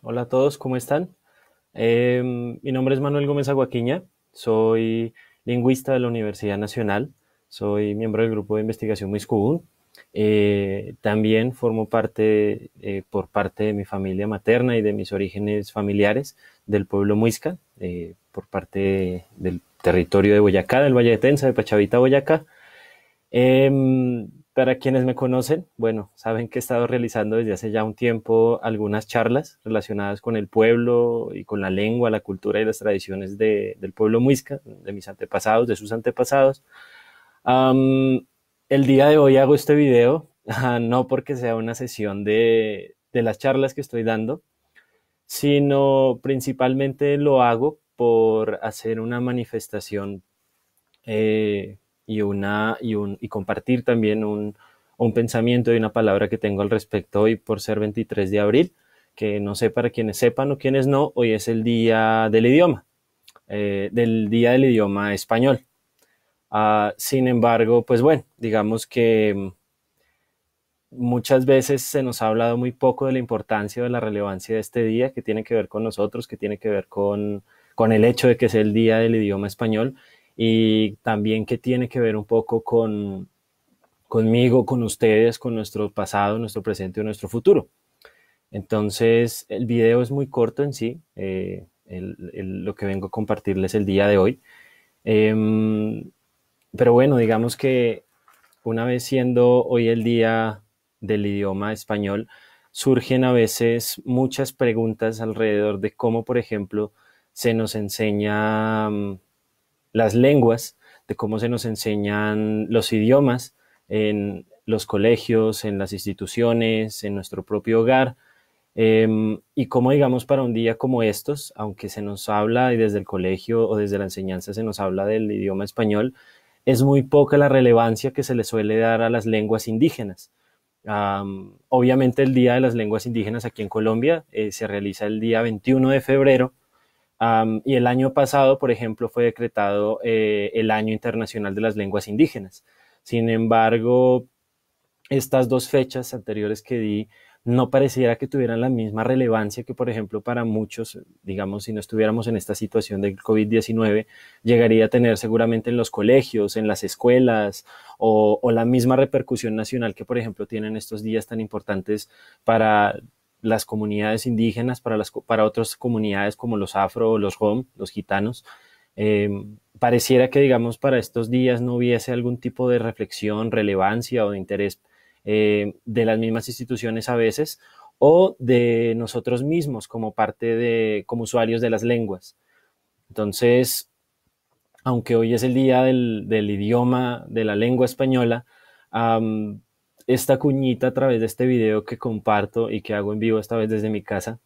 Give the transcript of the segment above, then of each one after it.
Hola a todos, ¿cómo están? Em, mi nombre es Manuel Gómez Aguaquiña, soy lingüista de la Universidad Nacional, soy miembro del grupo de investigación Muisca. Eh, también formo parte, eh, por parte de mi familia materna y de mis orígenes familiares, del pueblo Muisca, eh, por parte del territorio de Boyacá, del Valle de Tensa, de Pachavita, Boyacá. Em, para quienes me conocen, bueno, saben que he estado realizando desde hace ya un tiempo algunas charlas relacionadas con el pueblo y con la lengua, la cultura y las tradiciones del pueblo muisca, de mis antepasados, de sus antepasados. el día de hoy hago este video, no porque sea una sesión de, las charlas que estoy dando, sino principalmente lo hago por hacer una manifestación eh, y, una, y, compartir también un, un pensamiento y una palabra que tengo al respecto hoy por ser 23 de abril, que no sé para quienes sepan o quienes no, hoy es el día del idioma, eh, del día del idioma español. Ah, sin embargo, pues bueno, digamos que mm, muchas veces se nos ha hablado muy poco de la importancia o de la relevancia de este día, que tiene que ver con nosotros, que tiene que ver con, con el hecho de que es el día del idioma español y también que tiene que ver un poco con conmigo, con ustedes, con nuestro pasado, nuestro presente o nuestro futuro. Entonces, el video es muy corto en sí, eh, lo que vengo a compartirles el día de hoy. Em, pero bueno, digamos que una vez siendo hoy el día del idioma español, surgen a veces muchas preguntas alrededor de cómo, por ejemplo, se nos enseña mm, las lenguas, de cómo se nos enseñan los idiomas en los colegios, en las instituciones, en nuestro propio hogar. Em, y cómo, digamos, para un día como estos, aunque se nos habla y desde el colegio o desde la enseñanza se nos habla del idioma español, es muy poca la relevancia que se le suele dar a las lenguas indígenas. obviamente el Día de las Lenguas Indígenas aquí en Colombia eh, se realiza el día 21 de febrero y el año pasado, por ejemplo, fue decretado eh, el Año Internacional de las Lenguas Indígenas. Sin embargo, estas dos fechas anteriores que di no pareciera que tuvieran la misma relevancia que, por ejemplo, para muchos, digamos, si no estuviéramos en esta situación del COVID-19, llegaría a tener seguramente en los colegios, en las escuelas o, la misma repercusión nacional que, por ejemplo, tienen estos días tan importantes para las comunidades indígenas, para, las, para otras comunidades como los afro, o los rom, los gitanos. Em, pareciera que, digamos, para estos días no hubiese algún tipo de reflexión, relevancia o de interés em, de las mismas instituciones a veces o de nosotros mismos como parte de, como usuarios de las lenguas. Entonces, aunque hoy es el día del, idioma, de la lengua española, esta cuñita a través de este video que comparto y que hago en vivo esta vez desde mi casa.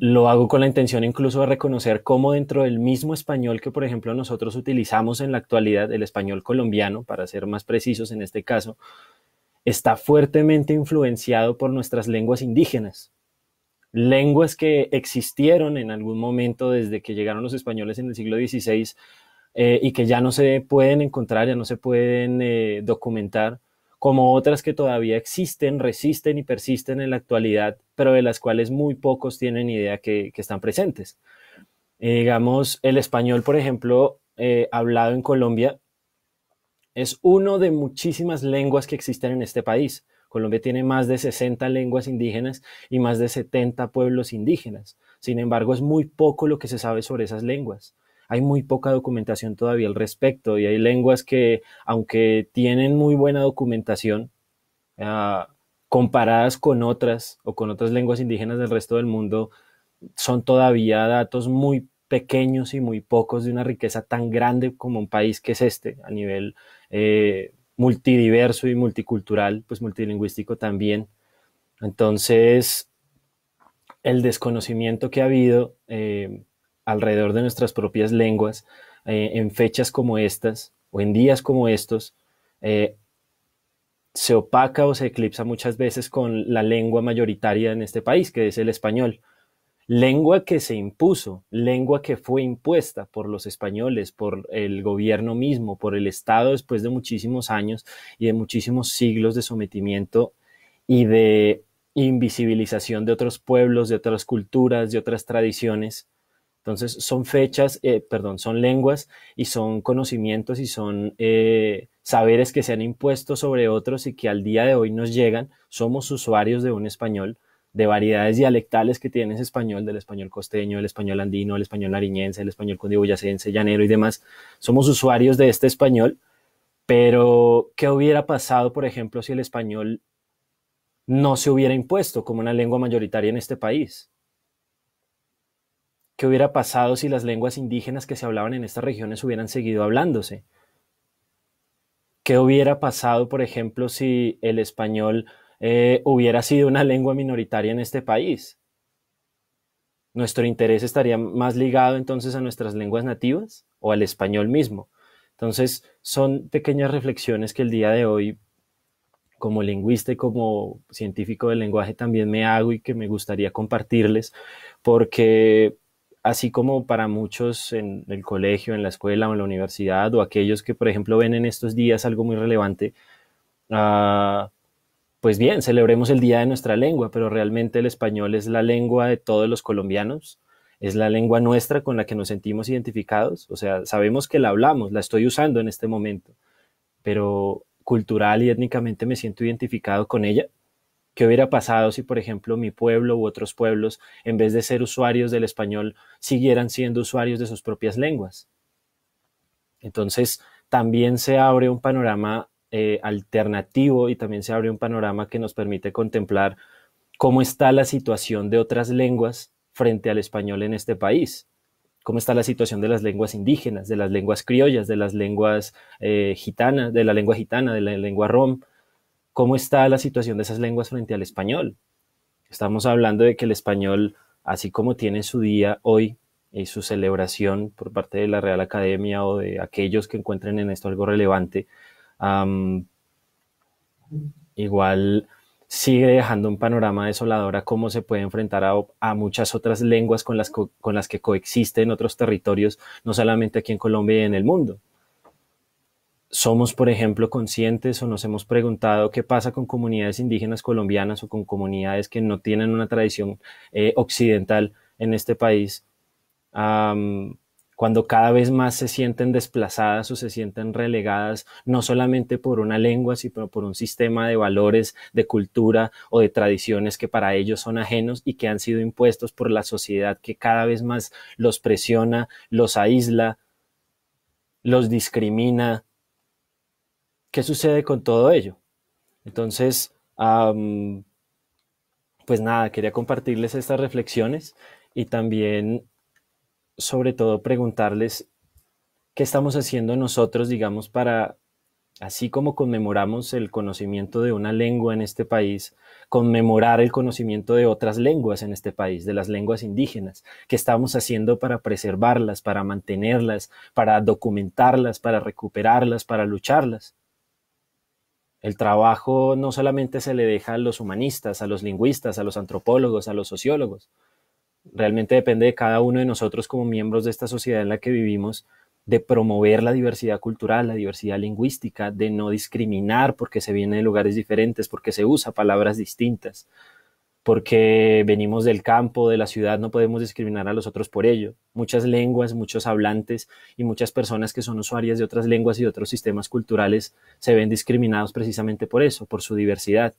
lo hago con la intención incluso de reconocer cómo dentro del mismo español que, por ejemplo, nosotros utilizamos en la actualidad, el español colombiano, para ser más precisos en este caso, está fuertemente influenciado por nuestras lenguas indígenas. Lenguas que existieron en algún momento desde que llegaron los españoles en el siglo XVI eh, y que ya no se pueden encontrar, ya no se pueden eh, documentar, como otras que todavía existen, resisten y persisten en la actualidad, pero de las cuales muy pocos tienen idea que, están presentes. Eh, digamos, el español, por ejemplo, hablado en Colombia, es uno de muchísimas lenguas que existen en este país. Colombia tiene más de 60 lenguas indígenas y más de 70 pueblos indígenas. Sin embargo, es muy poco lo que se sabe sobre esas lenguas hay muy poca documentación todavía al respecto y hay lenguas que, aunque tienen muy buena documentación, ah, comparadas con otras o con otras lenguas indígenas del resto del mundo, son todavía datos muy pequeños y muy pocos de una riqueza tan grande como un país que es este a nivel eh, multidiverso y multicultural, pues multilingüístico también. Entonces, el desconocimiento que ha habido eh, alrededor de nuestras propias lenguas, eh, en fechas como estas o en días como estos, eh, se opaca o se eclipsa muchas veces con la lengua mayoritaria en este país, que es el español. Lengua que se impuso, lengua que fue impuesta por los españoles, por el gobierno mismo, por el Estado después de muchísimos años y de muchísimos siglos de sometimiento y de invisibilización de otros pueblos, de otras culturas, de otras tradiciones. Entonces son fechas, eh, perdón, son lenguas y son conocimientos y son eh, saberes que se han impuesto sobre otros y que al día de hoy nos llegan. Somos usuarios de un español, de variedades dialectales que tiene ese español, del español costeño, el español andino, el español nariñense, el español cundiboyacense, llanero y demás. Somos usuarios de este español, pero ¿qué hubiera pasado, por ejemplo, si el español no se hubiera impuesto como una lengua mayoritaria en este país? ¿Qué hubiera pasado si las lenguas indígenas que se hablaban en estas regiones hubieran seguido hablándose? ¿Qué hubiera pasado, por ejemplo, si el español eh, hubiera sido una lengua minoritaria en este país? ¿Nuestro interés estaría más ligado entonces a nuestras lenguas nativas o al español mismo? Entonces, son pequeñas reflexiones que el día de hoy, como lingüista y como científico del lenguaje, también me hago y que me gustaría compartirles, porque así como para muchos en el colegio, en la escuela o en la universidad, o aquellos que, por ejemplo, ven en estos días algo muy relevante, ah, pues bien, celebremos el Día de nuestra lengua, pero realmente el español es la lengua de todos los colombianos, es la lengua nuestra con la que nos sentimos identificados, o sea, sabemos que la hablamos, la estoy usando en este momento, pero cultural y étnicamente me siento identificado con ella. ¿Qué hubiera pasado si, por ejemplo, mi pueblo u otros pueblos, en vez de ser usuarios del español, siguieran siendo usuarios de sus propias lenguas? Entonces, también se abre un panorama eh, alternativo y también se abre un panorama que nos permite contemplar cómo está la situación de otras lenguas frente al español en este país, cómo está la situación de las lenguas indígenas, de las lenguas criollas, de las lenguas eh, gitanas, de la lengua gitana, de la lengua rom, cómo está la situación de esas lenguas frente al español. Estamos hablando de que el español, así como tiene su día hoy y su celebración por parte de la Real Academia o de aquellos que encuentren en esto algo relevante, igual sigue dejando un panorama desolador a cómo se puede enfrentar a, muchas otras lenguas con las, con las que coexisten otros territorios, no solamente aquí en Colombia y en el mundo somos, por ejemplo, conscientes o nos hemos preguntado qué pasa con comunidades indígenas colombianas o con comunidades que no tienen una tradición eh, occidental en este país, cuando cada vez más se sienten desplazadas o se sienten relegadas, no solamente por una lengua, sino por un sistema de valores, de cultura o de tradiciones que para ellos son ajenos y que han sido impuestos por la sociedad que cada vez más los presiona, los aísla, los discrimina, ¿qué sucede con todo ello? Entonces, pues nada, quería compartirles estas reflexiones y también, sobre todo, preguntarles qué estamos haciendo nosotros, digamos, para, así como conmemoramos el conocimiento de una lengua en este país, conmemorar el conocimiento de otras lenguas en este país, de las lenguas indígenas, qué estamos haciendo para preservarlas, para mantenerlas, para documentarlas, para recuperarlas, para lucharlas. El trabajo no solamente se le deja a los humanistas, a los lingüistas, a los antropólogos, a los sociólogos. Realmente depende de cada uno de nosotros como miembros de esta sociedad en la que vivimos de promover la diversidad cultural, la diversidad lingüística, de no discriminar porque se viene de lugares diferentes, porque se usa palabras distintas porque venimos del campo, de la ciudad, no podemos discriminar a los otros por ello. Muchas lenguas, muchos hablantes y muchas personas que son usuarias de otras lenguas y de otros sistemas culturales se ven discriminados precisamente por eso, por su diversidad.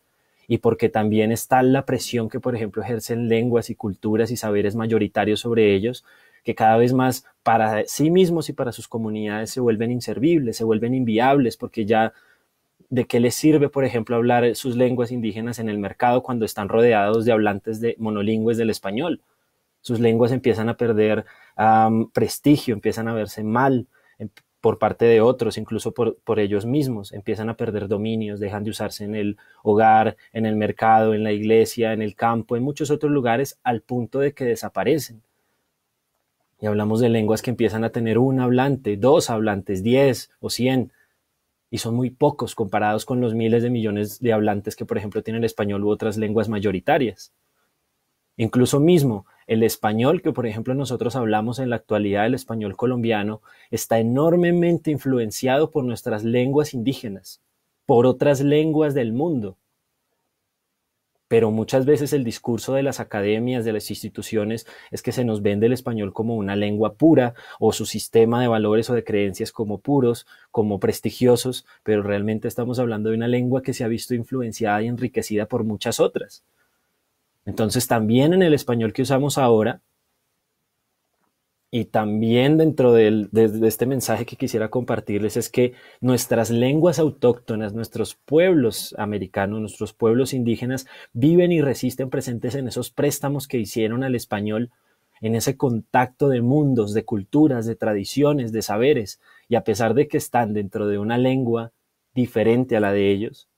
Y porque también está la presión que, por ejemplo, ejercen lenguas y culturas y saberes mayoritarios sobre ellos, que cada vez más para sí mismos y para sus comunidades se vuelven inservibles, se vuelven inviables, porque ya de qué les sirve, por ejemplo, hablar sus lenguas indígenas en el mercado cuando están rodeados de hablantes de monolingües del español. Sus lenguas empiezan a perder prestigio, empiezan a verse mal em, por parte de otros, incluso por, por ellos mismos. Empiezan a perder dominios, dejan de usarse en el hogar, en el mercado, en la iglesia, en el campo, en muchos otros lugares, al punto de que desaparecen. Y hablamos de lenguas que empiezan a tener un hablante, dos hablantes, diez o cien y son muy pocos comparados con los miles de millones de hablantes que, por ejemplo, tienen el español u otras lenguas mayoritarias. Incluso mismo el español que, por ejemplo, nosotros hablamos en la actualidad, el español colombiano, está enormemente influenciado por nuestras lenguas indígenas, por otras lenguas del mundo pero muchas veces el discurso de las academias, de las instituciones, es que se nos vende el español como una lengua pura o su sistema de valores o de creencias como puros, como prestigiosos, pero realmente estamos hablando de una lengua que se ha visto influenciada y enriquecida por muchas otras. Entonces también en el español que usamos ahora, y también dentro de, de, este mensaje que quisiera compartirles es que nuestras lenguas autóctonas, nuestros pueblos americanos, nuestros pueblos indígenas viven y resisten presentes en esos préstamos que hicieron al español, en ese contacto de mundos, de culturas, de tradiciones, de saberes. Y a pesar de que están dentro de una lengua diferente a la de ellos,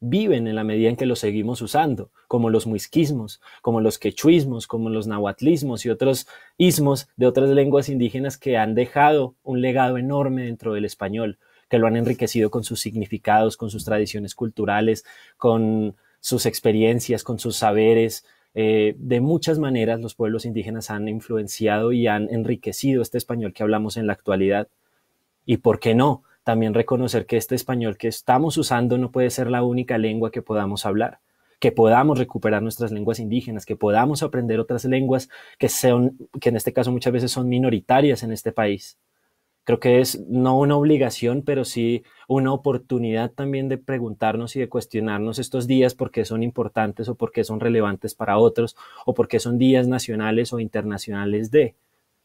viven en la medida en que los seguimos usando, como los muisquismos, como los quechuismos, como los nahuatlismos y otros ismos de otras lenguas indígenas que han dejado un legado enorme dentro del español, que lo han enriquecido con sus significados, con sus tradiciones culturales, con sus experiencias, con sus saberes. Eh, de muchas maneras los pueblos indígenas han influenciado y han enriquecido este español que hablamos en la actualidad. ¿Y por qué no? también reconocer que este español que estamos usando no puede ser la única lengua que podamos hablar, que podamos recuperar nuestras lenguas indígenas, que podamos aprender otras lenguas que, sean, que en este caso muchas veces son minoritarias en este país. Creo que es no una obligación, pero sí una oportunidad también de preguntarnos y de cuestionarnos estos días por qué son importantes o por qué son relevantes para otros o por qué son días nacionales o internacionales de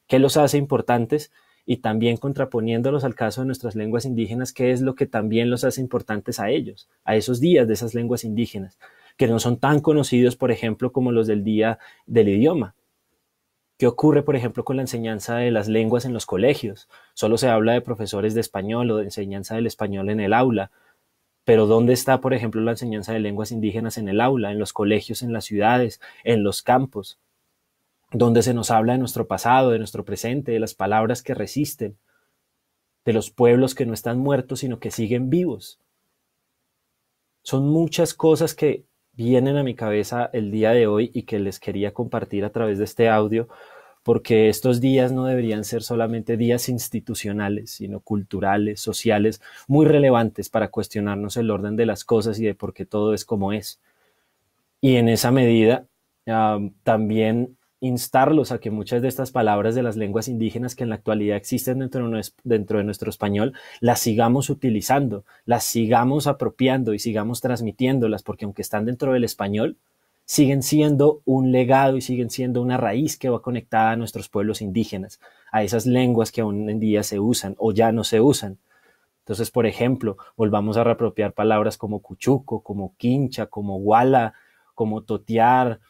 qué los hace importantes y también contraponiéndolos al caso de nuestras lenguas indígenas, ¿qué es lo que también los hace importantes a ellos, a esos días de esas lenguas indígenas, que no son tan conocidos, por ejemplo, como los del día del idioma. ¿Qué ocurre, por ejemplo, con la enseñanza de las lenguas en los colegios? Solo se habla de profesores de español o de enseñanza del español en el aula, pero ¿dónde está, por ejemplo, la enseñanza de lenguas indígenas en el aula, en los colegios, en las ciudades, en los campos? donde se nos habla de nuestro pasado, de nuestro presente, de las palabras que resisten, de los pueblos que no están muertos, sino que siguen vivos. Son muchas cosas que vienen a mi cabeza el día de hoy y que les quería compartir a través de este audio, porque estos días no deberían ser solamente días institucionales, sino culturales, sociales, muy relevantes para cuestionarnos el orden de las cosas y de por qué todo es como es. Y en esa medida, también instarlos a que muchas de estas palabras de las lenguas indígenas que en la actualidad existen dentro de, nuestro, español, las sigamos utilizando, las sigamos apropiando y sigamos transmitiéndolas, porque aunque están dentro del español, siguen siendo un legado y siguen siendo una raíz que va conectada a nuestros pueblos indígenas, a esas lenguas que aún en día se usan o ya no se usan. Entonces, por ejemplo, volvamos a reapropiar palabras como cuchuco, como quincha, como guala, como totear,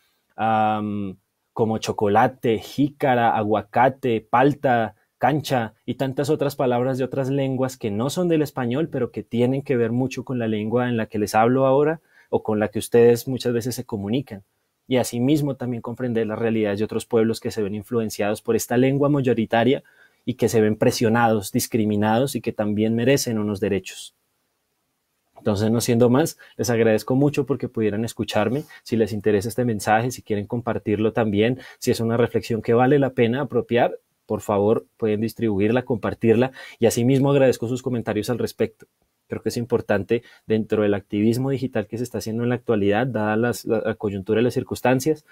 como chocolate, jícara, aguacate, palta, cancha y tantas otras palabras de otras lenguas que no son del español, pero que tienen que ver mucho con la lengua en la que les hablo ahora o con la que ustedes muchas veces se comunican. Y asimismo también comprender las realidades de otros pueblos que se ven influenciados por esta lengua mayoritaria y que se ven presionados, discriminados y que también merecen unos derechos. Entonces, no siendo más, les agradezco mucho porque pudieran escucharme. Si les interesa este mensaje, si quieren compartirlo también, si es una reflexión que vale la pena apropiar, por favor, pueden distribuirla, compartirla y asimismo agradezco sus comentarios al respecto. Creo que es importante dentro del activismo digital que se está haciendo en la actualidad, dada la, coyuntura y las circunstancias,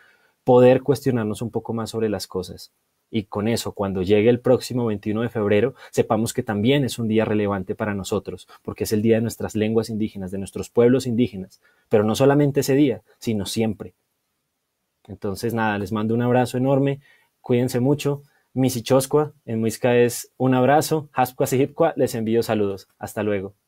poder cuestionarnos un poco más sobre las cosas y con eso, cuando llegue el próximo 21 de febrero, sepamos que también es un día relevante para nosotros, porque es el día de nuestras lenguas indígenas, de nuestros pueblos indígenas, pero no solamente ese día, sino siempre. Entonces, nada, les mando un abrazo enorme, cuídense mucho. Misichoscua en Muisca es un abrazo, Hascua les envío saludos. Hasta luego.